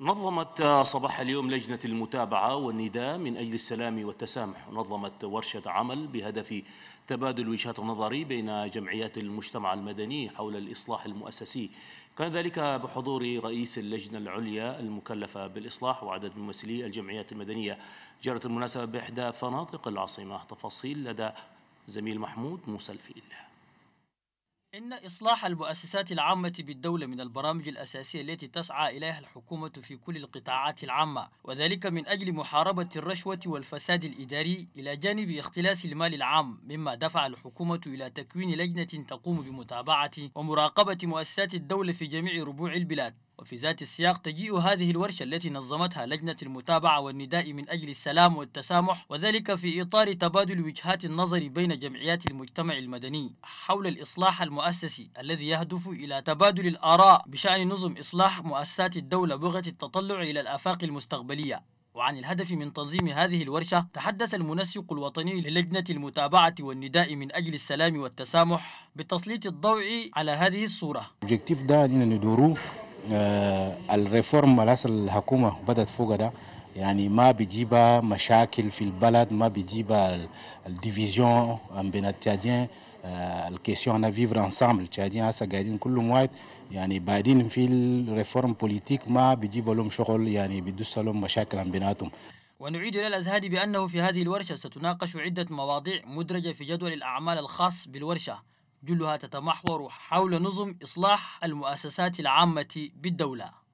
نظمت صباح اليوم لجنة المتابعة والنداء من أجل السلام والتسامح نظمت ورشة عمل بهدف تبادل وجهات النظر بين جمعيات المجتمع المدني حول الإصلاح المؤسسي كان ذلك بحضور رئيس اللجنة العليا المكلفة بالإصلاح وعدد من ممثلي الجمعيات المدنية جرت المناسبة بإحدى فنادق العاصمة تفاصيل لدى زميل محمود موسى الفيل إن إصلاح المؤسسات العامة بالدولة من البرامج الأساسية التي تسعى إليها الحكومة في كل القطاعات العامة وذلك من أجل محاربة الرشوة والفساد الإداري إلى جانب اختلاس المال العام مما دفع الحكومة إلى تكوين لجنة تقوم بمتابعة ومراقبة مؤسسات الدولة في جميع ربوع البلاد وفي ذات السياق تجيء هذه الورشة التي نظمتها لجنة المتابعة والنداء من أجل السلام والتسامح وذلك في إطار تبادل وجهات النظر بين جمعيات المجتمع المدني حول الإصلاح المؤسسي الذي يهدف إلى تبادل الآراء بشأن نظم إصلاح مؤسسات الدولة بغة التطلع إلى الآفاق المستقبلية وعن الهدف من تنظيم هذه الورشة تحدث المنسق الوطني للجنة المتابعة والنداء من أجل السلام والتسامح بتسليط الضوء على هذه الصورة. ده آه، الريفورم ملأس الحكومة بدأت فوق ده يعني ما بيجيب مشاكل في البلد ما بيجيب الديفيزيون بين التشاديين آه، الكيسيون انا فيفر انسامبل التشاديين هسه قاعدين كلهم وايد يعني بعدين في الريفورم بوليتيك ما بيجيب لهم شغل يعني بيدس لهم مشاكل بيناتهم ونعيد إلى الأزهاد بأنه في هذه الورشة ستناقش عدة مواضيع مدرجة في جدول الأعمال الخاص بالورشة جلها تتمحور حول نظم إصلاح المؤسسات العامة بالدولة